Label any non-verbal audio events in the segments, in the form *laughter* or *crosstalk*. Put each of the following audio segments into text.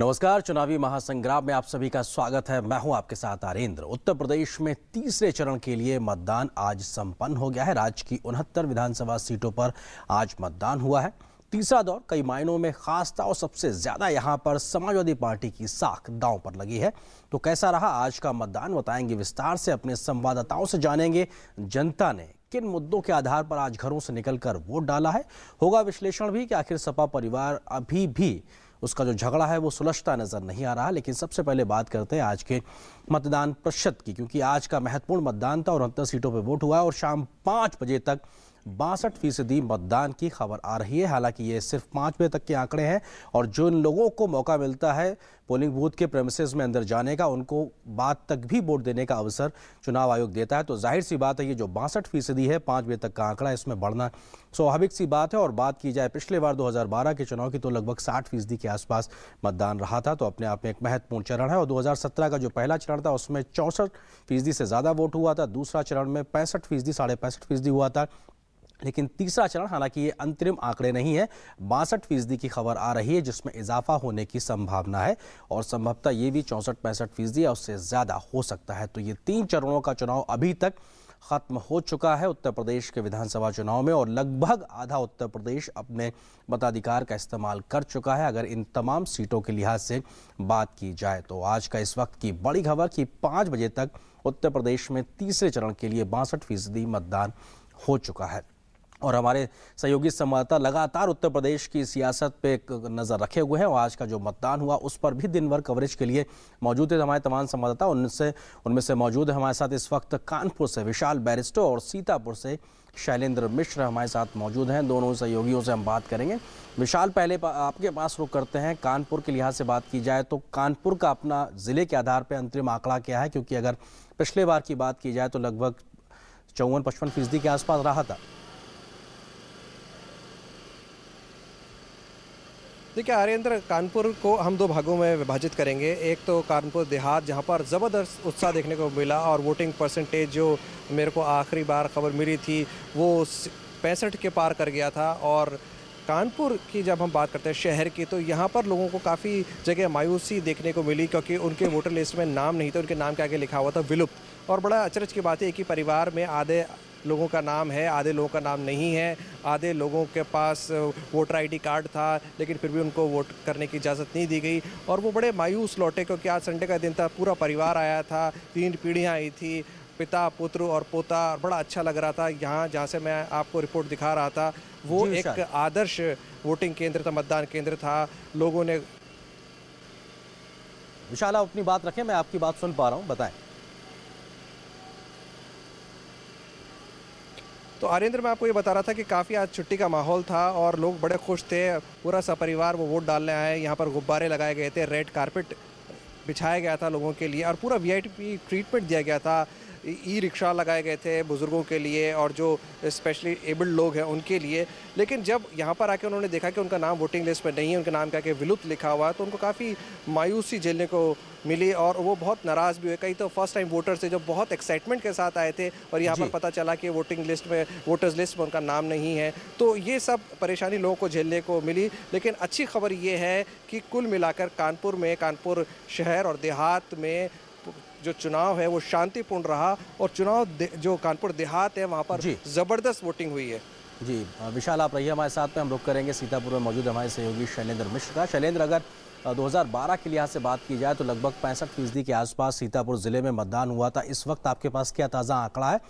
नमस्कार चुनावी महासंग्राम में आप सभी का स्वागत है मैं हूं आपके साथ आरेंद्र उत्तर प्रदेश में तीसरे चरण के लिए मतदान आज संपन्न हो गया है राज्य की उनहत्तर विधानसभा सीटों पर आज मतदान हुआ है तीसरा दौर कई मायनों में खासता और सबसे ज्यादा यहां पर समाजवादी पार्टी की साख दांव पर लगी है तो कैसा रहा आज का मतदान बताएंगे विस्तार से अपने संवाददाताओं से जानेंगे जनता ने किन मुद्दों के आधार पर आज घरों से निकलकर वोट डाला है होगा विश्लेषण भी कि आखिर सपा परिवार अभी भी उसका जो झगड़ा है वो सुलझता नज़र नहीं आ रहा लेकिन सबसे पहले बात करते हैं आज के मतदान प्रतिशत की क्योंकि आज का महत्वपूर्ण मतदान था और उनहत्तर सीटों पर वोट हुआ और शाम पाँच बजे तक बासठ फीसदी मतदान की खबर आ रही है हालांकि ये सिर्फ पाँच बजे तक के आंकड़े हैं और जो इन लोगों को मौका मिलता है पोलिंग बूथ के प्रेमिसज में अंदर जाने का उनको बाद तक भी वोट देने का अवसर चुनाव आयोग देता है तो जाहिर सी बात है ये जो बासठ फीसदी है पाँच बजे तक का आंकड़ा इसमें बढ़ना स्वाभाविक सी बात है और बात की जाए पिछले बार 2012 के चुनाव की तो लगभग 60 फीसदी के आसपास मतदान रहा था तो अपने आप में एक महत्वपूर्ण चरण है और 2017 का जो पहला चरण था उसमें चौंसठ फीसदी से ज़्यादा वोट हुआ था दूसरा चरण में पैंसठ फीसदी साढ़े पैंसठ फीसदी हुआ था लेकिन तीसरा चरण हालांकि ये अंतरिम आंकड़े नहीं है बासठ फीसदी की खबर आ रही है जिसमें इजाफा होने की संभावना है और संभवतः ये भी चौंसठ पैंसठ फीसदी या उससे ज़्यादा हो सकता है तो ये तीन चरणों का चुनाव अभी तक ख़त्म हो चुका है उत्तर प्रदेश के विधानसभा चुनाव में और लगभग आधा उत्तर प्रदेश अपने मताधिकार का इस्तेमाल कर चुका है अगर इन तमाम सीटों के लिहाज से बात की जाए तो आज का इस वक्त की बड़ी खबर कि पाँच बजे तक उत्तर प्रदेश में तीसरे चरण के लिए बासठ फीसदी मतदान हो चुका है और हमारे सहयोगी संवाददाता लगातार उत्तर प्रदेश की सियासत पे नज़र रखे हुए हैं और आज का जो मतदान हुआ उस पर भी दिन भर कवरेज के लिए मौजूद है हमारे तमाम संवाददाता उनसे उनमें से मौजूद है हमारे साथ इस वक्त कानपुर से विशाल बैरिस्टो और सीतापुर से शैलेंद्र मिश्र हमारे साथ मौजूद हैं दोनों सहयोगियों से हम बात करेंगे विशाल पहले आपके पास रुख करते हैं कानपुर के लिहाज से बात की जाए तो कानपुर का अपना ज़िले के आधार पर अंतरिम आंकड़ा क्या है क्योंकि अगर पिछले बार की बात की जाए तो लगभग चौवन पचपन फीसदी के आसपास रहा था देखिए आर्यन्द्र कानपुर को हम दो भागों में विभाजित करेंगे एक तो कानपुर देहात जहां पर ज़बरदस्त उत्साह देखने को मिला और वोटिंग परसेंटेज जो मेरे को आखिरी बार खबर मिली थी वो पैंसठ के पार कर गया था और कानपुर की जब हम बात करते हैं शहर की तो यहाँ पर लोगों को काफ़ी जगह मायूसी देखने को मिली क्योंकि उनके वोटर लिस्ट में नाम नहीं था उनके नाम के आगे लिखा हुआ था विलुप्त और बड़ा अचरज की बात है कि परिवार में आधे लोगों का नाम है आधे लोगों का नाम नहीं है आधे लोगों के पास वोटर आईडी कार्ड था लेकिन फिर भी उनको वोट करने की इजाज़त नहीं दी गई और वो बड़े मायूस लौटे क्योंकि आज संडे का दिन था पूरा परिवार आया था तीन पीढ़ियाँ आई थी पिता पुत्र और पोता बड़ा अच्छा लग रहा था यहाँ जहाँ से मैं आपको रिपोर्ट दिखा रहा था वो एक आदर्श वोटिंग केंद्र था मतदान केंद्र था लोगों ने विशाल आप अपनी बात रखें मैं आपकी बात सुन पा रहा हूँ बताएं तो आर्यन्द्र मैं आपको ये बता रहा था कि काफ़ी आज छुट्टी का माहौल था और लोग बड़े खुश थे पूरा सपरिवार वो वोट डालने आए यहाँ पर गुब्बारे लगाए गए थे रेड कारपेट बिछाया गया था लोगों के लिए और पूरा वी ट्रीटमेंट दिया गया था ई रिक्शा लगाए गए थे बुज़ुर्गों के लिए और जो स्पेशली एबल्ड लोग हैं उनके लिए लेकिन जब यहाँ पर आके उन्होंने देखा कि उनका नाम वोटिंग लिस्ट में नहीं है उनके नाम के आके विलुप्त लिखा हुआ तो उनको काफ़ी मायूसी झेलने को मिली और वो बहुत नाराज़ भी हुए कई तो फर्स्ट टाइम वोटर्स थे जो बहुत एक्साइटमेंट के साथ आए थे और यहाँ पर पता चला कि वोटिंग लिस्ट में वोटर्स लिस्ट में उनका नाम नहीं है तो ये सब परेशानी लोगों को झेलने को मिली लेकिन अच्छी खबर ये है कि कुल मिलाकर कानपुर में कानपुर शहर और देहात में जो चुनाव है वो शांतिपूर्ण रहा और चुनाव जो कानपुर देहात है वहाँ पर ज़बरदस्त वोटिंग हुई है जी विशाल आप रहिए हमारे साथ में हम रुक करेंगे सीतापुर में मौजूद हमारे सहयोगी शैलेंद्र मिश्र का शैलेंद्र अगर 2012 के लिहाज से बात की जाए तो लगभग पैंसठ फीसदी के आसपास सीतापुर ज़िले में मतदान हुआ था इस वक्त आपके पास क्या ताज़ा आंकड़ा है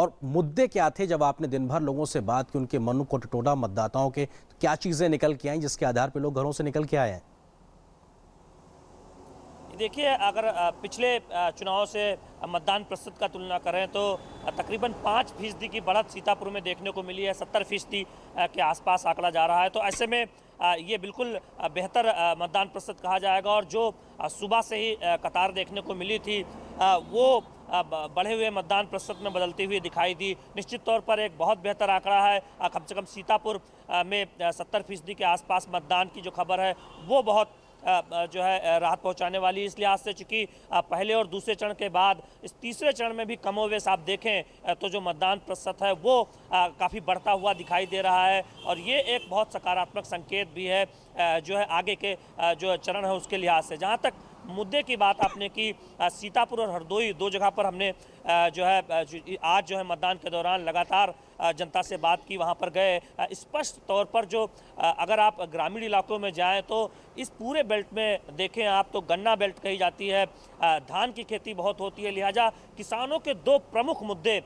और मुद्दे क्या थे जब आपने दिन भर लोगों से बात की उनके मन को टटोड़ा मतदाताओं के तो क्या चीज़ें निकल के आई जिसके आधार पर लोग घरों से निकल के आए हैं देखिए अगर पिछले चुनाव से मतदान प्रस्तुत का तुलना करें तो तकरीबन पाँच फीसदी की बढ़त सीतापुर में देखने को मिली है सत्तर फीसदी के आसपास आंकड़ा जा रहा है तो ऐसे में ये बिल्कुल बेहतर मतदान प्रतिशत कहा जाएगा और जो सुबह से ही कतार देखने को मिली थी वो बढ़े हुए मतदान प्रतिशत में बदलती हुई दिखाई दी निश्चित तौर पर एक बहुत बेहतर आंकड़ा है कम से कम सीतापुर में सत्तर फीसदी के आसपास मतदान की जो खबर है वो बहुत जो है राहत पहुंचाने वाली इस लिहाज से चूँकि पहले और दूसरे चरण के बाद इस तीसरे चरण में भी कमोवेश आप देखें तो जो मतदान प्रतिशत है वो काफ़ी बढ़ता हुआ दिखाई दे रहा है और ये एक बहुत सकारात्मक संकेत भी है जो है आगे के जो चरण है उसके लिहाज से जहाँ तक मुद्दे की बात आपने की सीतापुर और हरदोई दो जगह पर हमने जो है आज जो है मतदान के दौरान लगातार जनता से बात की वहाँ पर गए स्पष्ट तौर पर जो अगर आप ग्रामीण इलाकों में जाएँ तो इस पूरे बेल्ट में देखें आप तो गन्ना बेल्ट कही जाती है धान की खेती बहुत होती है लिहाजा किसानों के दो प्रमुख मुद्दे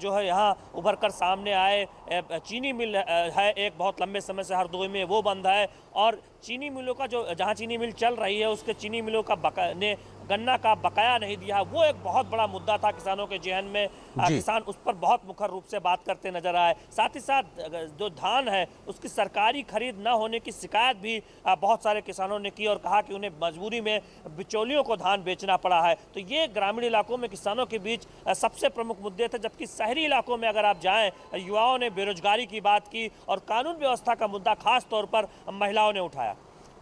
जो है यहाँ उभर कर सामने आए चीनी मिल है एक बहुत लंबे समय से हरदोई में वो बंद है और चीनी मिलों का जो जहाँ चीनी मिल चल रही है उसके चीनी मिलों का बका ने गन्ना का बकाया नहीं दिया वो एक बहुत बड़ा मुद्दा था किसानों के जहन में किसान उस पर बहुत मुखर रूप से बात करते नजर आए साथ ही साथ जो धान है उसकी सरकारी खरीद न होने की शिकायत भी बहुत सारे किसानों ने की और कहा कि उन्हें मजबूरी में बिचौलियों को धान बेचना पड़ा है तो ये ग्रामीण इलाकों में किसानों के बीच सबसे प्रमुख मुद्दे थे जबकि शहरी इलाकों में अगर आप जाएँ युवाओं ने बेरोजगारी की बात की और कानून व्यवस्था का मुद्दा खास तौर पर महिलाओं ने उठाया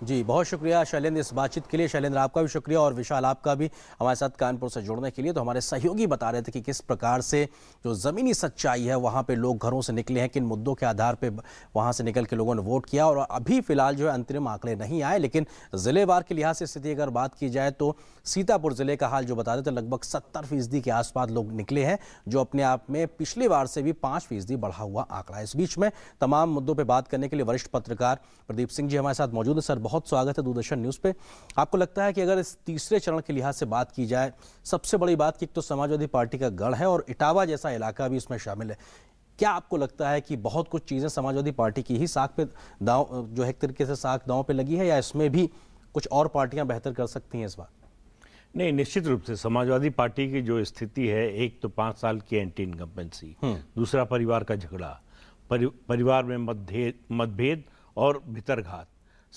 जी बहुत शुक्रिया शैलेंद्र इस बातचीत के लिए शैलेंद्र आपका भी शुक्रिया और विशाल आपका भी हमारे साथ कानपुर से जुड़ने के लिए तो हमारे सहयोगी बता रहे थे कि किस प्रकार से जो ज़मीनी सच्चाई है वहाँ पे लोग घरों से निकले हैं किन मुद्दों के आधार पे वहाँ से निकल के लोगों ने वोट किया और अभी फिलहाल जो है अंतरिम आंकड़े नहीं आए लेकिन ज़िलेवार के लिहाज से स्थिति अगर बात की जाए तो सीतापुर ज़िले का हाल जो बता रहे थे लगभग सत्तर फीसदी के आसपास लोग निकले हैं जो अपने आप में पिछली बार से भी पाँच फीसदी बढ़ा हुआ आंकड़ा है इस बीच में तमाम मुद्दों पर बात करने के लिए वरिष्ठ पत्रकार प्रदीप सिंह जी हमारे साथ मौजूद है सर बहुत स्वागत है दूरदर्शन न्यूज़ पे आपको लगता है कि अगर इस तीसरे चरण के लिहाज से बात की जाए सबसे बड़ी बात कि एक तो समाजवादी पार्टी का गढ़ है और इटावा जैसा इलाका भी इसमें शामिल है क्या आपको लगता है कि बहुत कुछ चीज़ें समाजवादी पार्टी की ही साख पे दाव जो है एक तरीके से साख दाव पे लगी है या इसमें भी कुछ और पार्टियां बेहतर कर सकती हैं इस बार नहीं निश्चित रूप से समाजवादी पार्टी की जो स्थिति है एक तो पाँच साल की एंटी इनकम्पेंसी हम्म। दूसरा परिवार का झगड़ा परि, परिवार में मतभेद मतभेद और भितरघात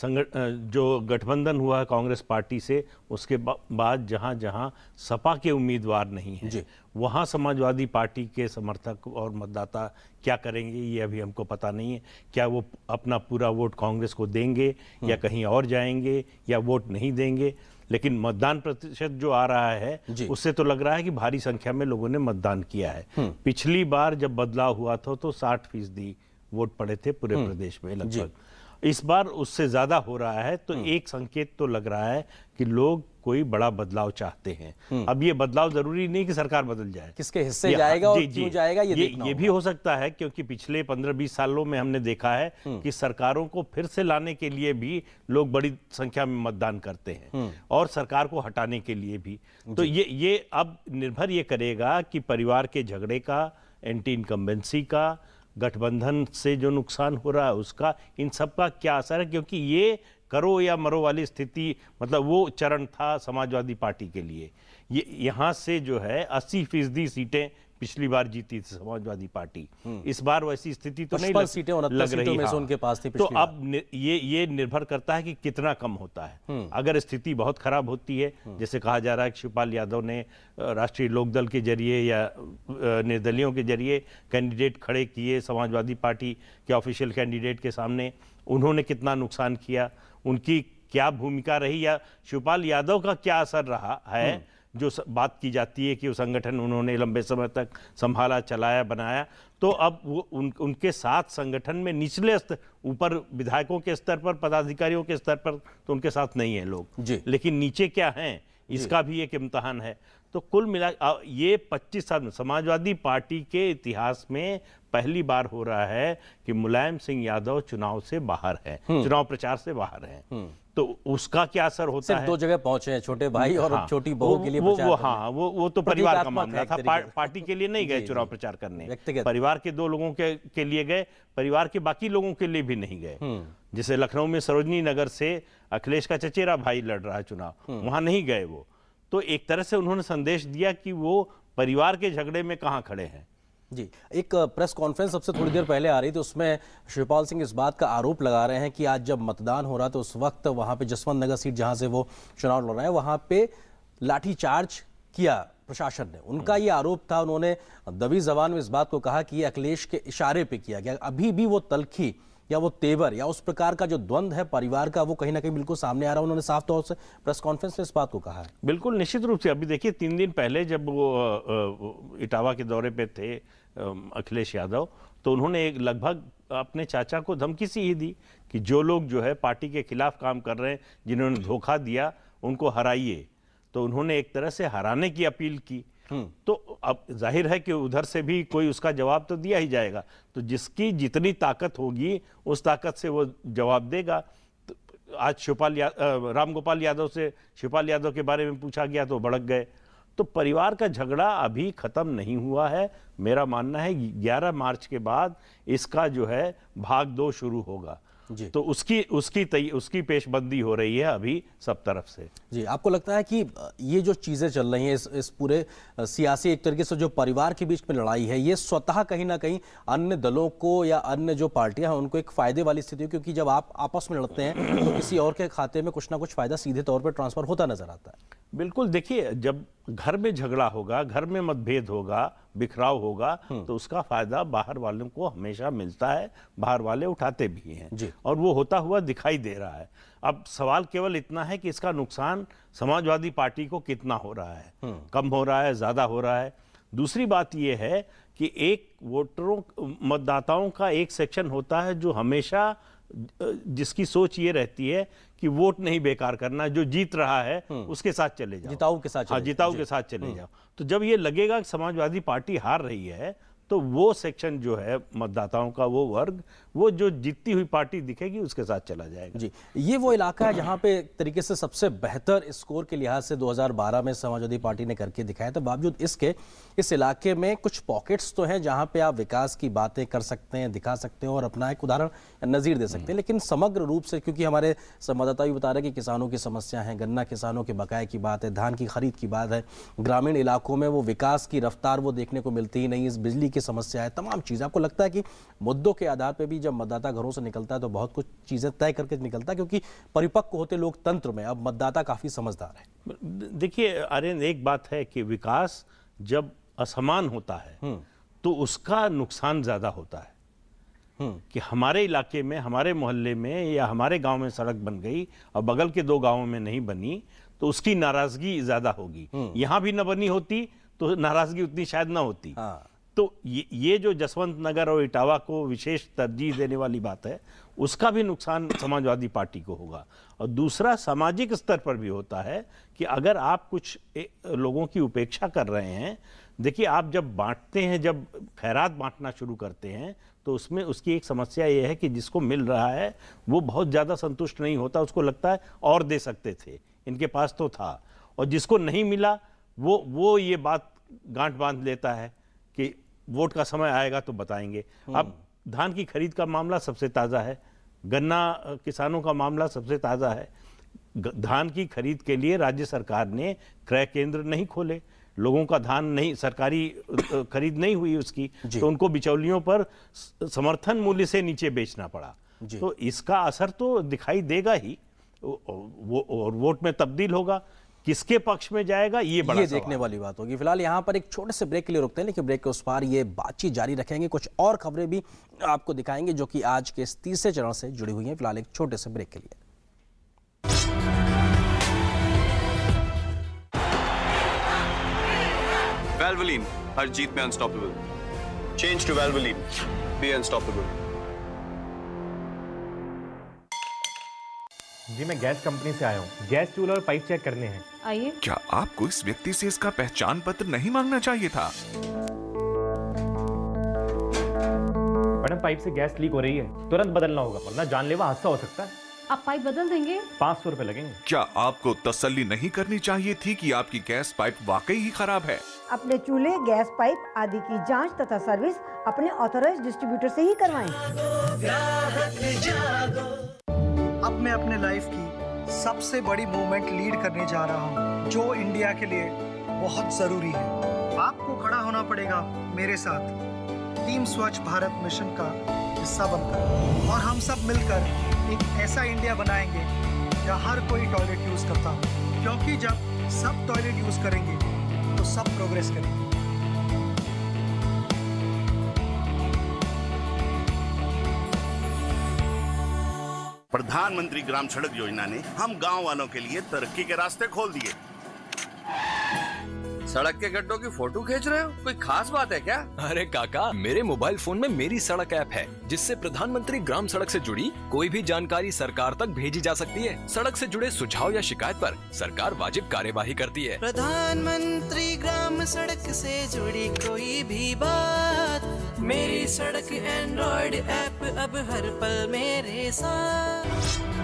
जो गठबंधन हुआ है कांग्रेस पार्टी से उसके बाद जहाँ जहाँ सपा के उम्मीदवार नहीं हैं वहाँ समाजवादी पार्टी के समर्थक और मतदाता क्या करेंगे ये अभी हमको पता नहीं है क्या वो अपना पूरा वोट कांग्रेस को देंगे या हम्म। कहीं और जाएंगे या वोट नहीं देंगे लेकिन मतदान प्रतिशत जो आ रहा है उससे तो लग रहा है कि भारी संख्या में लोगों ने मतदान किया है हम्म। पिछली बार जब बदलाव हुआ था तो साठ फीसदी वोट पड़े थे पूरे हम्म। प्रदेश में लगभग इस बार उससे ज़्यादा हो रहा है तो हम्म। एक संकेत तो लग रहा है कि लोग कोई बड़ा बदलाव चाहते हैं हम्म। अब ये बदलाव जरूरी नहीं कि सरकार बदल जाए किसके हिस्से जाएगा और क्यों जाएगा ये ये, ये भी हो सकता है क्योंकि पिछले पंद्रह बीस सालों में हमने देखा है हम्म। कि सरकारों को फिर से लाने के लिए भी लोग बड़ी संख्या में मतदान करते हैं और सरकार को हटाने के लिए भी तो ये ये अब निर्भर ये करेगा कि परिवार के झगड़े का एंटी इनकम्बेंसी का गठबंधन से जो नुकसान हो रहा है उसका इन सब का क्या असर है क्योंकि ये करो या मरो वाली स्थिति मतलब वो चरण था समाजवादी पार्टी के लिए ये यहाँ से जो है अस्सी फीसदी सीटें पिछली बार जीती थी समाजवादी पार्टी हम्म। इस बार वैसी स्थिति तो नहीं लग, सीटें लग रही में हाँ। उनके पास थी तो अब नि, ये ये निर्भर करता है कि कितना कम होता है हम्म। अगर स्थिति बहुत खराब होती है हम्म। जैसे कहा जा रहा है कि शिवपाल यादव ने राष्ट्रीय लोकदल के जरिए या निर्दलियों के जरिए कैंडिडेट खड़े किए समाजवादी पार्टी के ऑफिशियल कैंडिडेट के सामने उन्होंने कितना नुकसान किया उनकी क्या भूमिका रही या शिवपाल यादव का क्या असर रहा है जो बात की जाती है कि वो संगठन उन्होंने लंबे समय तक संभाला चलाया बनाया तो अब वो उन उनके साथ संगठन में निचले स्तर ऊपर विधायकों के स्तर पर पदाधिकारियों के स्तर पर तो उनके साथ नहीं है लोग लेकिन नीचे क्या हैं इसका भी एक इम्तहान है तो कुल मिला ये 25 साल में समाजवादी पार्टी के इतिहास में पहली बार हो रहा है कि मुलायम सिंह यादव चुनाव से बाहर है हम्म। चुनाव प्रचार से बाहर है हम्म। तो उसका क्या असर होता है दो जगह पहुंचे हैं छोटे भाई और हाँ, छोटी बहू के लिए वो, वो हाँ वो वो तो परिवार का मामला था पार्टी के लिए नहीं गए *laughs* चुनाव प्रचार करने परिवार के दो लोगों के के लिए गए परिवार के बाकी लोगों के लिए भी नहीं गए हम्म। जैसे लखनऊ में सरोजनी नगर से अखिलेश का चचेरा भाई लड़ रहा है चुनाव हम्म। वहां नहीं गए वो तो एक तरह से उन्होंने संदेश दिया कि वो परिवार के झगड़े में कहाँ खड़े हैं जी एक प्रेस कॉन्फ्रेंस सबसे थोड़ी देर पहले आ रही थी उसमें शिवपाल सिंह इस बात का आरोप लगा रहे हैं कि आज जब मतदान हो रहा था उस वक्त वहां पे जसवंत नगर सीट जहां से वो चुनाव लड़ रहे हैं वहां पे लाठीचार्ज किया प्रशासन ने उनका ये आरोप था उन्होंने दबी जबान में इस बात को कहा कि ये अखिलेश के इशारे पे किया गया अभी भी वो तलखी या वो तेवर या उस प्रकार का जो द्वंद है परिवार का वो कहीं ना कहीं बिल्कुल सामने आ रहा है उन्होंने साफ तौर से प्रेस कॉन्फ्रेंस में इस बात को कहा है बिल्कुल निश्चित रूप से अभी देखिए तीन दिन पहले जब वो इटावा के दौरे पे थे अखिलेश यादव तो उन्होंने एक लगभग अपने चाचा को धमकी सी ही दी कि जो लोग जो है पार्टी के खिलाफ काम कर रहे हैं जिन्होंने धोखा दिया उनको हराइए तो उन्होंने एक तरह से हराने की अपील की हम्म। तो अब जाहिर है कि उधर से भी कोई उसका जवाब तो दिया ही जाएगा तो जिसकी जितनी ताकत होगी उस ताकत से वो जवाब देगा तो आज शिवपाल या, राम गोपाल यादव से शिवपाल यादव के बारे में पूछा गया तो भड़क गए तो परिवार का झगड़ा अभी ख़त्म नहीं हुआ है मेरा मानना है 11 मार्च के बाद इसका जो है भाग दो शुरू होगा तो उसकी उसकी उसकी पेशबंदी हो रही है अभी सब तरफ से जी आपको लगता है कि ये जो चीज़ें चल रही हैं इस, इस पूरे सियासी एक तरीके से जो परिवार के बीच में लड़ाई है ये स्वतः कहीं ना कहीं अन्य दलों को या अन्य जो पार्टियां हैं उनको एक फ़ायदे वाली स्थिति है क्योंकि जब आप आपस में लड़ते हैं तो किसी और के खाते में कुछ ना कुछ फ़ायदा सीधे तौर पर ट्रांसफ़र होता नज़र आता है बिल्कुल देखिए जब घर में झगड़ा होगा घर में मतभेद होगा बिखराव होगा हम्म। तो उसका फायदा बाहर वालों को हमेशा मिलता है बाहर वाले उठाते भी हैं और वो होता हुआ दिखाई दे रहा है अब सवाल केवल इतना है कि इसका नुकसान समाजवादी पार्टी को कितना हो रहा है हम्म। कम हो रहा है ज़्यादा हो रहा है दूसरी बात यह है कि एक वोटरों मतदाताओं का एक सेक्शन होता है जो हमेशा जिसकी सोच ये रहती है कि वोट नहीं बेकार करना जो जीत रहा है हम्म। उसके साथ चले जाओ जिताऊ के साथ हाँ जिताऊ के साथ चले हम्म। जाओ तो जब ये लगेगा कि समाजवादी पार्टी हार रही है तो वो सेक्शन जो है मतदाताओं का वो वर्ग वो जो जीतती हुई पार्टी दिखेगी उसके साथ चला जाएगा जी ये वो इलाका है जहाँ पे तरीके से सबसे बेहतर स्कोर के लिहाज से 2012 में समाजवादी पार्टी ने करके दिखाया था तो बावजूद इसके इस इलाके में कुछ पॉकेट्स तो हैं जहाँ पे आप विकास की बातें कर सकते हैं दिखा सकते हैं और अपना एक उदाहरण नज़ीर दे सकते हैं हम्म। लेकिन समग्र रूप से क्योंकि हमारे संवाददाता भी बता रहे हैं कि किसानों की समस्या है गन्ना किसानों के बकाए की बात है धान की खरीद की बात है ग्रामीण इलाकों में वो विकास की रफ्तार वो देखने को मिलती ही नहीं इस बिजली की समस्या है तमाम चीज आपको लगता है कि मुद्दों के आधार पर भी जब मतदाता घरों से निकलता है तो बहुत कुछ चीज़ें तय करके निकलता है क्योंकि परिपक्व होते लोकतंत्र में अब मतदाता काफ़ी समझदार है देखिए आर्यन एक बात है कि विकास जब असमान होता है हम्म। तो उसका नुकसान ज़्यादा होता है हम्म। कि हमारे इलाके में हमारे मोहल्ले में या हमारे गांव में सड़क बन गई और बगल के दो गांवों में नहीं बनी तो उसकी नाराजगी ज़्यादा होगी हम्म। यहां भी न बनी होती तो नाराजगी उतनी शायद ना होती हाँ। तो ये ये जो जसवंत नगर और इटावा को विशेष तरजीह देने वाली बात है उसका भी नुकसान समाजवादी पार्टी को होगा और दूसरा सामाजिक स्तर पर भी होता है कि अगर आप कुछ लोगों की उपेक्षा कर रहे हैं देखिए आप जब बांटते हैं जब खैरात बांटना शुरू करते हैं तो उसमें उसकी एक समस्या ये है कि जिसको मिल रहा है वो बहुत ज़्यादा संतुष्ट नहीं होता उसको लगता है और दे सकते थे इनके पास तो था और जिसको नहीं मिला वो वो ये बात गांठ बांध लेता है कि वोट का समय आएगा तो बताएंगे हम्म। अब धान की खरीद का मामला सबसे ताज़ा है गन्ना किसानों का मामला सबसे ताज़ा है धान की खरीद के लिए राज्य सरकार ने क्रय केंद्र नहीं खोले लोगों का धान नहीं सरकारी खरीद नहीं हुई उसकी तो उनको बिचौलियों पर समर्थन मूल्य से नीचे बेचना पड़ा तो इसका असर तो दिखाई देगा ही वो और वोट में तब्दील होगा किसके पक्ष में जाएगा ये बड़ा ये देखने वाली बात होगी फिलहाल यहाँ पर एक छोटे से ब्रेक के लिए रुकते हैं लेकिन ब्रेक के उस पार ये बातचीत जारी रखेंगे कुछ और खबरें भी आपको दिखाएंगे जो कि आज के इस तीसरे चरण से जुड़ी हुई हैं फिलहाल एक छोटे से ब्रेक के लिए Valvoline, हर जीत में unstoppable change to Valvoline, be unstoppable. जी मैं गैस कंपनी से आया हूँ गैस चूल्हा और पाइप चेक करने हैं आइए क्या आपको इस व्यक्ति से इसका पहचान पत्र नहीं मांगना चाहिए था मैडम पाइप से गैस लीक हो रही है तुरंत बदलना होगा वरना जानलेवा हादसा हो सकता है आप पाइप बदल देंगे पाँच सौ रूपए लगेंगे क्या आपको तसल्ली नहीं करनी चाहिए थी कि आपकी गैस पाइप वाकई ही खराब है अपने चूल्हे गैस पाइप आदि की जांच तथा सर्विस अपने ऑथोराइज डिस्ट्रीब्यूटर से ही करवाएं। अपने लाइफ की सबसे बड़ी मूवमेंट लीड करने जा रहा हूँ जो इंडिया के लिए बहुत ज़रूरी है आपको खड़ा होना पड़ेगा मेरे साथ टीम स्वच्छ भारत मिशन का हिस्सा बनकर और हम सब मिलकर एक ऐसा इंडिया बनाएंगे जहाँ हर कोई टॉयलेट यूज़ करता हो क्योंकि जब सब टॉयलेट यूज़ करेंगे तो सब प्रोग्रेस करेंगे प्रधानमंत्री ग्राम सड़क योजना ने हम गांव वालों के लिए तरक्की के रास्ते खोल दिए सड़क के गड्ढों की फोटो खींच रहे हो कोई खास बात है क्या अरे काका मेरे मोबाइल फोन में मेरी सड़क ऐप है जिससे प्रधानमंत्री ग्राम सड़क से जुड़ी कोई भी जानकारी सरकार तक भेजी जा सकती है सड़क से जुड़े सुझाव या शिकायत पर सरकार वाजिब कार्यवाही करती है प्रधानमंत्री ग्राम सड़क से जुड़ी कोई भी बात मेरी सड़क एंड्रॉइड ऐप अब हर पल मेरे साथ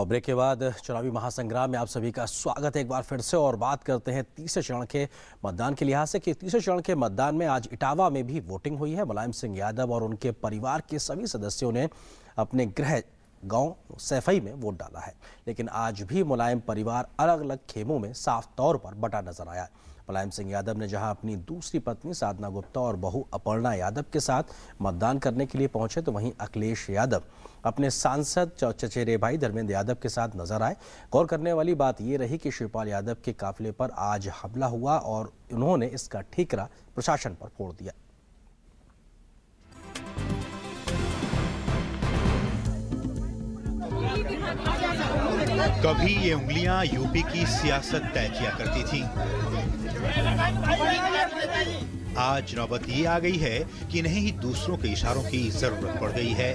और ब्रेक के बाद चुनावी महासंग्राम में आप सभी का स्वागत है एक बार फिर से और बात करते हैं तीसरे चरण के मतदान के लिहाज से कि तीसरे चरण के मतदान में आज इटावा में भी वोटिंग हुई है मुलायम सिंह यादव और उनके परिवार के सभी सदस्यों ने अपने गृह गांव सैफई में वोट डाला है लेकिन आज भी मुलायम परिवार अलग अलग खेमों में साफ तौर पर बटा नजर आया मुलायम सिंह यादव ने जहां अपनी दूसरी पत्नी साधना गुप्ता और बहू अपर्णा यादव के साथ मतदान करने के लिए पहुंचे तो वहीं अखिलेश यादव अपने सांसद चचेरे भाई धर्मेंद्र यादव के साथ नजर आए गौर करने वाली बात यह रही कि शिवपाल यादव के काफिले पर आज हमला हुआ और उन्होंने इसका ठीकरा प्रशासन पर फोड़ दिया कभी ये उंगलियां यूपी की सियासत तय किया करती थी आज नौबत ये आ गई है कि नहीं ही दूसरों के इशारों की जरूरत पड़ गई है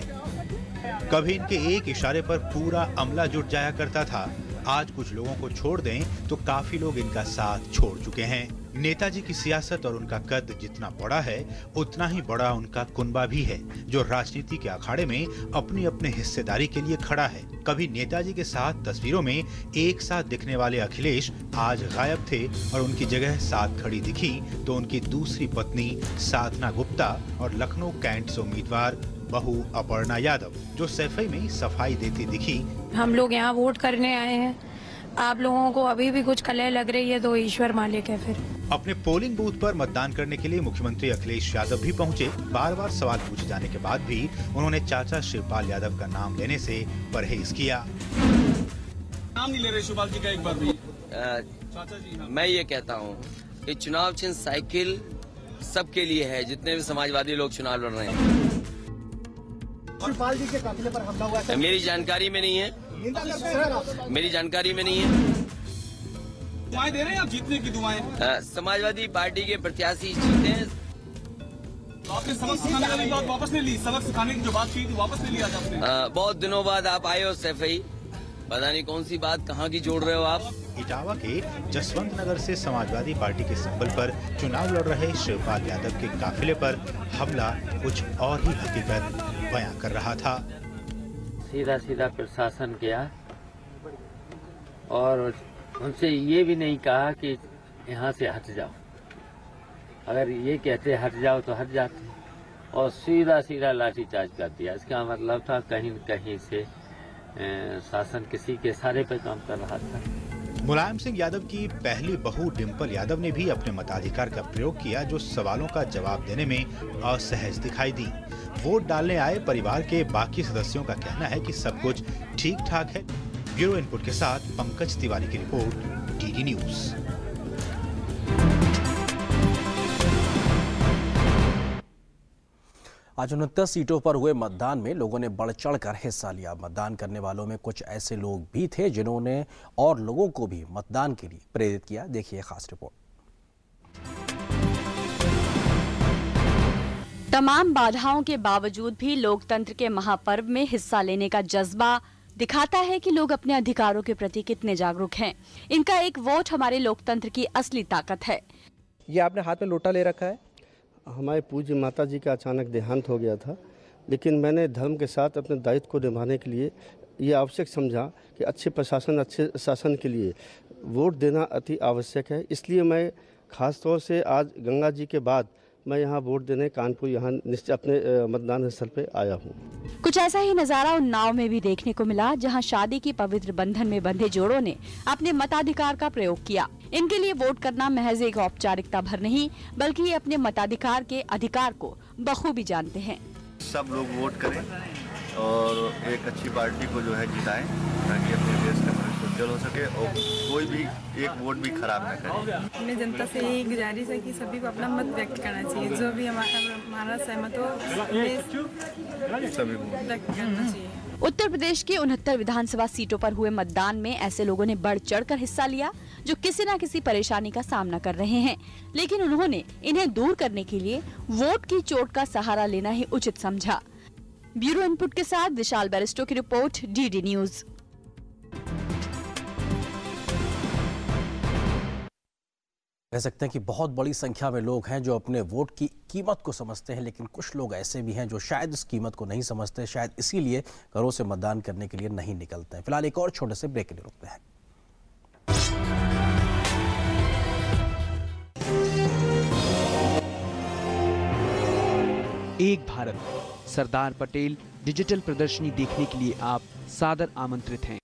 कभी इनके एक इशारे पर पूरा अमला जुट जाया करता था आज कुछ लोगों को छोड़ दें तो काफी लोग इनका साथ छोड़ चुके हैं नेताजी की सियासत और उनका कद जितना बड़ा है उतना ही बड़ा उनका कुनबा भी है जो राजनीति के अखाड़े में अपनी अपने हिस्सेदारी के लिए खड़ा है कभी नेताजी के साथ तस्वीरों में एक साथ दिखने वाले अखिलेश आज गायब थे और उनकी जगह साथ खड़ी दिखी तो उनकी दूसरी पत्नी साधना गुप्ता और लखनऊ कैंट से उम्मीदवार बहू अपर्णा यादव जो सैफई में सफाई देती दिखी हम लोग यहाँ वोट करने आए हैं आप लोगों को अभी भी कुछ कलह लग रही है तो ईश्वर मालिक है फिर अपने पोलिंग बूथ पर मतदान करने के लिए मुख्यमंत्री अखिलेश यादव भी पहुंचे बार बार सवाल पूछे जाने के बाद भी उन्होंने चाचा शिवपाल यादव का नाम लेने से परहेज किया नाम नहीं ले रहे शिवपाल जी का एक बार भी चाचा जी मैं ये कहता हूँ की चुनाव चिन्ह साइकिल सबके लिए है जितने भी समाजवादी लोग चुनाव लड़ रहे हैं शिवपाल जी के काफिले पर हमला हुआ है मेरी जानकारी में नहीं है मेरी जानकारी में नहीं है दुआएं दे रहे हैं आप जीतने की दुआएं समाजवादी पार्टी के प्रत्याशी जीते हैं तो आपने सबक सिखाने वाली बात वापस ले ली सबक सिखाने की जो बात की थी वापस ले लिया आपने बहुत दिनों बाद आप आए हो सैफई पता नहीं कौन सी बात कहाँ की जोड़ रहे हो आप इटावा के जसवंत नगर से समाजवादी पार्टी के सिंबल पर चुनाव लड़ रहे शिवपाल यादव के काफिले पर हमला कुछ और ही हकीकत बयां कर रहा था सीधा सीधा प्रशासन गया और उनसे ये भी नहीं कहा कि यहाँ से हट जाओ अगर ये कहते हट जाओ तो हट जाते और सीधा सीधा लाठीचार्ज कर दिया इसका मतलब था कहीं कहीं से शासन किसी के सारे पे काम कर रहा था मुलायम सिंह यादव की पहली बहू डिम्पल यादव ने भी अपने मताधिकार का प्रयोग किया जो सवालों का जवाब देने में असहज दिखाई दी वोट डालने आए परिवार के बाकी सदस्यों का कहना है कि सब कुछ ठीक ठाक है ब्यूरो इनपुट के साथ पंकज तिवारी की रिपोर्ट डीडी न्यूज आज उनहत्तर सीटों पर हुए मतदान में लोगों ने बढ़ चढ़ कर हिस्सा लिया मतदान करने वालों में कुछ ऐसे लोग भी थे जिन्होंने और लोगों को भी मतदान के लिए प्रेरित किया देखिए खास रिपोर्ट तमाम बाधाओं के बावजूद भी लोकतंत्र के महापर्व में हिस्सा लेने का जज्बा दिखाता है कि लोग अपने अधिकारों के प्रति कितने जागरूक हैं इनका एक वोट हमारे लोकतंत्र की असली ताकत है ये आपने हाथ में लोटा ले रखा है हमारे पूज्य माता जी का अचानक देहांत हो गया था लेकिन मैंने धर्म के साथ अपने दायित्व को निभाने के लिए ये आवश्यक समझा कि अच्छे प्रशासन अच्छे शासन के लिए वोट देना अति आवश्यक है इसलिए मैं खासतौर से आज गंगा जी के बाद मैं यहाँ वोट देने कानपुर यहाँ निश्चित अपने मतदान स्थल पे आया हूँ कुछ ऐसा ही नज़ारा उन्नाव में भी देखने को मिला जहाँ शादी के पवित्र बंधन में बंधे जोड़ों ने अपने मताधिकार का प्रयोग किया इनके लिए वोट करना महज एक औपचारिकता भर नहीं बल्कि ये अपने मताधिकार के अधिकार को बखूबी जानते हैं सब लोग वोट करें और एक अच्छी पार्टी को जो है जिताए ताकि उज्जवल हो सके और कोई भी एक वोट भी खराब ना करे अपने जनता से यही गुजारिश है कि सभी को अपना मत व्यक्त करना चाहिए जो भी हमारा सहमत हो सभी को व्यक्त करना चाहिए उत्तर प्रदेश के उनहत्तर विधानसभा सीटों पर हुए मतदान में ऐसे लोगों ने बढ़ चढ़कर हिस्सा लिया जो किसी न किसी परेशानी का सामना कर रहे हैं लेकिन उन्होंने इन्हें दूर करने के लिए वोट की चोट का सहारा लेना ही उचित समझा ब्यूरो इनपुट के साथ विशाल बैरिस्टो की रिपोर्ट डीडी न्यूज़ कह सकते हैं कि बहुत बड़ी संख्या में लोग हैं जो अपने वोट की कीमत को समझते हैं लेकिन कुछ लोग ऐसे भी हैं जो शायद इस कीमत को नहीं समझते शायद इसीलिए घरों से मतदान करने के लिए नहीं निकलते हैं फिलहाल एक और छोटे से ब्रेक के लिए रुकते हैं एक भारत सरदार पटेल डिजिटल प्रदर्शनी देखने के लिए आप सादर आमंत्रित हैं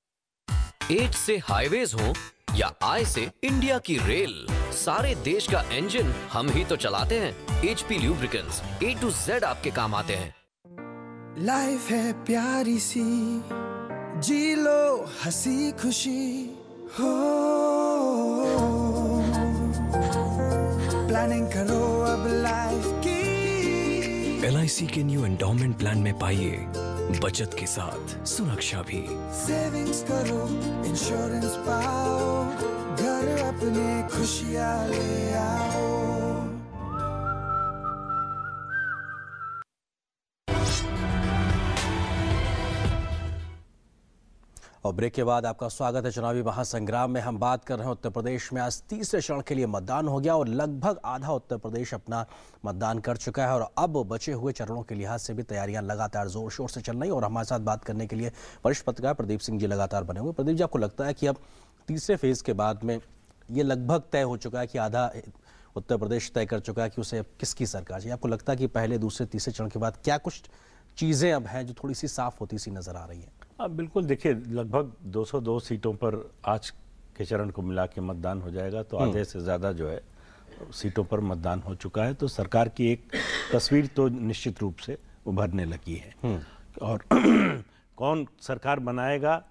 एट से हाईवेज हो या आय से इंडिया की रेल सारे देश का इंजन हम ही तो चलाते हैं H P lubricants A to Z आपके काम आते हैं लाइफ है प्यारी सी जी लो हसी खुशी हो प्लानिंग करो अब लाइफ की एल के न्यू एंडोमेंट प्लान में पाइए बचत के साथ सुरक्षा भी सेविंग्स करो इंश्योरेंस पाओ घर अपने खुशियाँ ले आओ और ब्रेक के बाद आपका स्वागत है चुनावी महासंग्राम में हम बात कर रहे हैं उत्तर प्रदेश में आज तीसरे चरण के लिए मतदान हो गया और लगभग आधा उत्तर प्रदेश अपना मतदान कर चुका है और अब बचे हुए चरणों के लिहाज से भी तैयारियां लगातार जोर शोर से चल रही और हमारे साथ बात करने के लिए वरिष्ठ पत्रकार प्रदीप सिंह जी लगातार बने हुए प्रदीप जी आपको लगता है कि अब तीसरे फेज के बाद में ये लगभग तय हो चुका है कि आधा उत्तर प्रदेश तय कर चुका है कि उसे किसकी सरकार चाहिए आपको लगता है कि पहले दूसरे तीसरे चरण के बाद क्या कुछ चीज़ें अब हैं जो थोड़ी सी साफ होती सी नज़र आ रही है अब हाँ, बिल्कुल देखिए लगभग 202 सीटों पर आज के चरण को मिला के मतदान हो जाएगा तो आधे हम्म। से ज़्यादा जो है सीटों पर मतदान हो चुका है तो सरकार की एक तस्वीर तो निश्चित रूप से उभरने लगी है हम्म। और *clears throat* कौन सरकार बनाएगा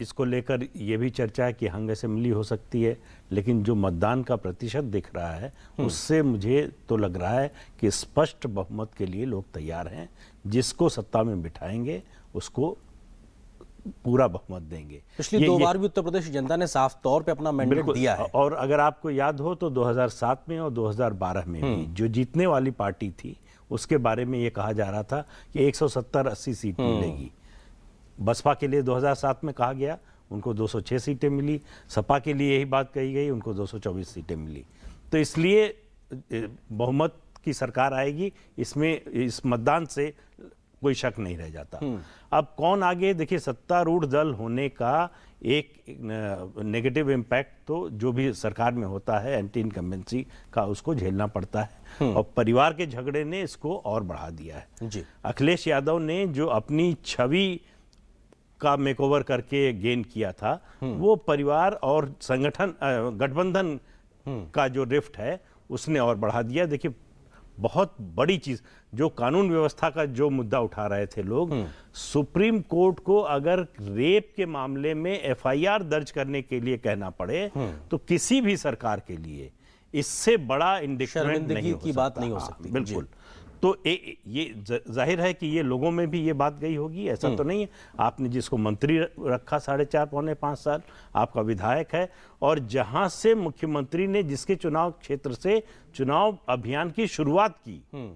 इसको लेकर ये भी चर्चा है कि हंग असेंबली हो सकती है लेकिन जो मतदान का प्रतिशत दिख रहा है हम्म। उससे मुझे तो लग रहा है कि स्पष्ट बहुमत के लिए लोग तैयार हैं जिसको सत्ता में बिठाएंगे उसको पूरा बहुमत देंगे पिछली दो बार भी उत्तर प्रदेश जनता ने साफ तौर पे अपना मैंडेट दिया है और अगर आपको याद हो तो 2007 में और 2012 में भी हम्म। जो जीतने वाली पार्टी थी उसके बारे में ये कहा जा रहा था कि 170-80 सीट हम्म। मिलेगी बसपा के लिए 2007 में कहा गया उनको 206 सीटें मिली सपा के लिए यही बात कही गई उनको 224 सीटें मिली तो इसलिए बहुमत की सरकार आएगी इसमें इस मतदान से कोई शक नहीं रह जाता हम्म। अब कौन आगे देखिए सत्तारूढ़ दल होने का एक नेगेटिव इम्पैक्ट तो जो भी सरकार में होता है एंटी इनकम्बेंसी का उसको झेलना पड़ता है हम्म। और परिवार के झगड़े ने इसको और बढ़ा दिया है जी अखिलेश यादव ने जो अपनी छवि का मेकओवर करके गेन किया था हम्म। वो परिवार और संगठन गठबंधन का जो रिफ्ट है उसने और बढ़ा दिया देखिए बहुत बड़ी चीज़ जो कानून व्यवस्था का जो मुद्दा उठा रहे थे लोग हम्म। सुप्रीम कोर्ट को अगर रेप के मामले में एफआईआर दर्ज करने के लिए कहना पड़े हम्म। तो किसी भी सरकार के लिए इससे बड़ा इंडिकेशन की बात नहीं हो हाँ, सकती बिल्कुल तो ए, ये जाहिर है कि ये लोगों में भी ये बात गई होगी ऐसा तो हम्म। नहीं है आपने जिसको मंत्री रखा साढ़े चार पौने पाँच साल आपका विधायक है और जहां से मुख्यमंत्री ने जिसके चुनाव क्षेत्र से चुनाव अभियान की शुरुआत की हम्म।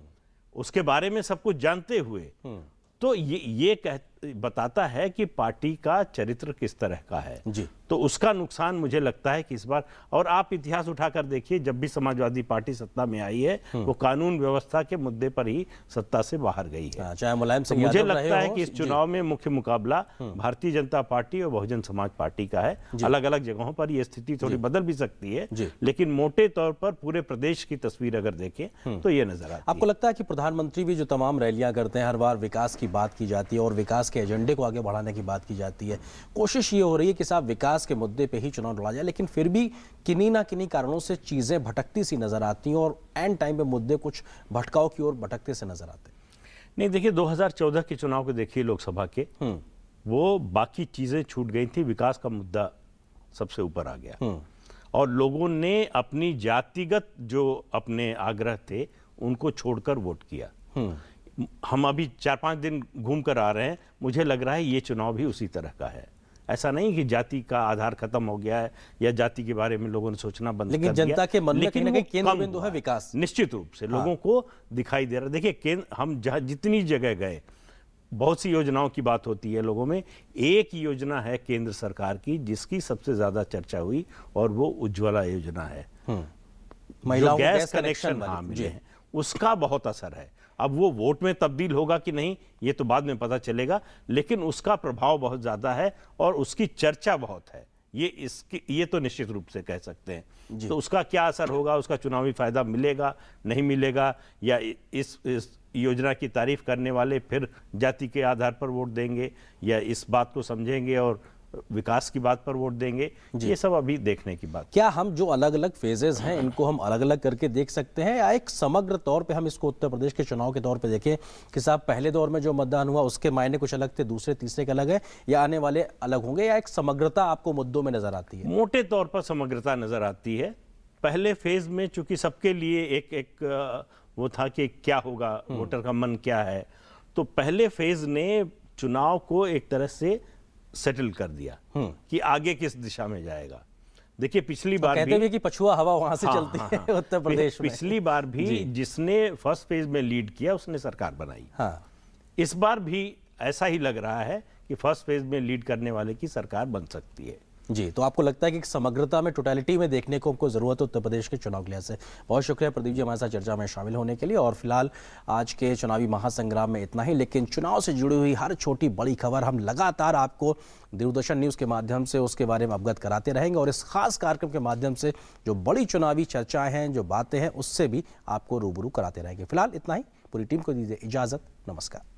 उसके बारे में सब कुछ जानते हुए हम्म। तो ये ये कह बताता है कि पार्टी का चरित्र किस तरह का है जी तो उसका नुकसान मुझे लगता है कि इस बार और आप इतिहास उठाकर देखिए जब भी समाजवादी पार्टी सत्ता में आई है हम्म। वो कानून व्यवस्था के मुद्दे पर ही सत्ता से बाहर गई है हाँ, चाहे मुलायम तो सिंह तो मुझे लगता है कि इस चुनाव में मुख्य मुकाबला हम्म। भारतीय जनता पार्टी और बहुजन समाज पार्टी का है अलग अलग जगहों पर यह स्थिति थोड़ी बदल भी सकती है लेकिन मोटे तौर पर पूरे प्रदेश की तस्वीर अगर देखें हम्म। तो यह नजर आता आपको लगता है कि प्रधानमंत्री भी जो तमाम रैलियां करते हैं हर बार विकास की बात की जाती है और विकास के एजेंडे को आगे बढ़ाने की बात की जाती है कोशिश ये हो रही है कि साहब विकास विकास के मुद्दे पे ही चुनाव लड़ा जाए लेकिन फिर भी किन्हीं ना किन्हीं कारणों से चीज़ें भटकती सी नज़र आती हैं और एंड टाइम पे मुद्दे कुछ भटकाव की ओर भटकते से नज़र आते हैं नहीं देखिए 2014 के चुनाव को देखिए लोकसभा के हम्म। वो बाकी चीज़ें छूट गई थी विकास का मुद्दा सबसे ऊपर आ गया हम्म। और लोगों ने अपनी जातिगत जो अपने आग्रह थे उनको छोड़कर वोट किया हम्म। हम अभी चार पांच दिन घूम कर आ रहे हैं मुझे लग रहा है ये चुनाव भी उसी तरह का है ऐसा नहीं कि जाति का आधार खत्म हो गया है या जाति के बारे में लोगों ने सोचना बंद लेकिन जनता के मन लेकिन केंद्र बिंदु है विकास निश्चित रूप से हाँ। लोगों को दिखाई दे रहा है देखिए हम जहाँ जितनी जगह गए बहुत सी योजनाओं की बात होती है लोगों में एक योजना है केंद्र सरकार की जिसकी सबसे ज्यादा चर्चा हुई और वो उज्ज्वला योजना है हम्म। महिलाओं गैस कनेक्शन हाँ मिले हैं उसका बहुत असर है अब वो वोट में तब्दील होगा कि नहीं ये तो बाद में पता चलेगा लेकिन उसका प्रभाव बहुत ज़्यादा है और उसकी चर्चा बहुत है ये इसकी ये तो निश्चित रूप से कह सकते हैं तो उसका क्या असर होगा उसका चुनावी फ़ायदा मिलेगा नहीं मिलेगा या इस, इस योजना की तारीफ करने वाले फिर जाति के आधार पर वोट देंगे या इस बात को समझेंगे और विकास की बात पर वोट देंगे ये सब अभी देखने की बात क्या हम जो अलग अलग फेजेस हैं इनको हम अलग अलग करके देख सकते हैं या एक समग्र तौर पे हम इसको उत्तर प्रदेश के चुनाव के तौर पे देखें कि साहब पहले दौर में जो मतदान हुआ उसके मायने कुछ अलग थे दूसरे तीसरे के अलग है या आने वाले अलग होंगे या एक समग्रता आपको मुद्दों में नजर आती है मोटे तौर पर समग्रता नजर आती है पहले फेज में चूंकि सबके लिए एक एक वो था कि क्या होगा हम्म। वोटर का मन क्या है तो पहले फेज ने चुनाव को एक तरह से सेटल कर दिया हम्म। कि आगे किस दिशा में जाएगा देखिए पिछली तो बार कहते भी कि पछुआ हवा वहां से हाँ, चलती हाँ, है हाँ। उत्तर प्रदेश में पिछली बार भी जिसने फर्स्ट फेज में लीड किया उसने सरकार बनाई हाँ। इस बार भी ऐसा ही लग रहा है कि फर्स्ट फेज में लीड करने वाले की सरकार बन सकती है जी तो आपको लगता है कि समग्रता में टोटलिटी में देखने को हमको ज़रूरत है उत्तर प्रदेश के चुनाव के लिहाज से बहुत शुक्रिया प्रदीप जी हमारे साथ चर्चा में शामिल होने के लिए और फिलहाल आज के चुनावी महासंग्राम में इतना ही लेकिन चुनाव से जुड़ी हुई हर छोटी बड़ी खबर हम लगातार आपको दूरदर्शन न्यूज़ के माध्यम से उसके बारे में अवगत कराते रहेंगे और इस खास कार्यक्रम के माध्यम से जो बड़ी चुनावी चर्चाएँ हैं जो बातें हैं उससे भी आपको रूबरू कराते रहेंगे फिलहाल इतना ही पूरी टीम को दीजिए इजाज़त नमस्कार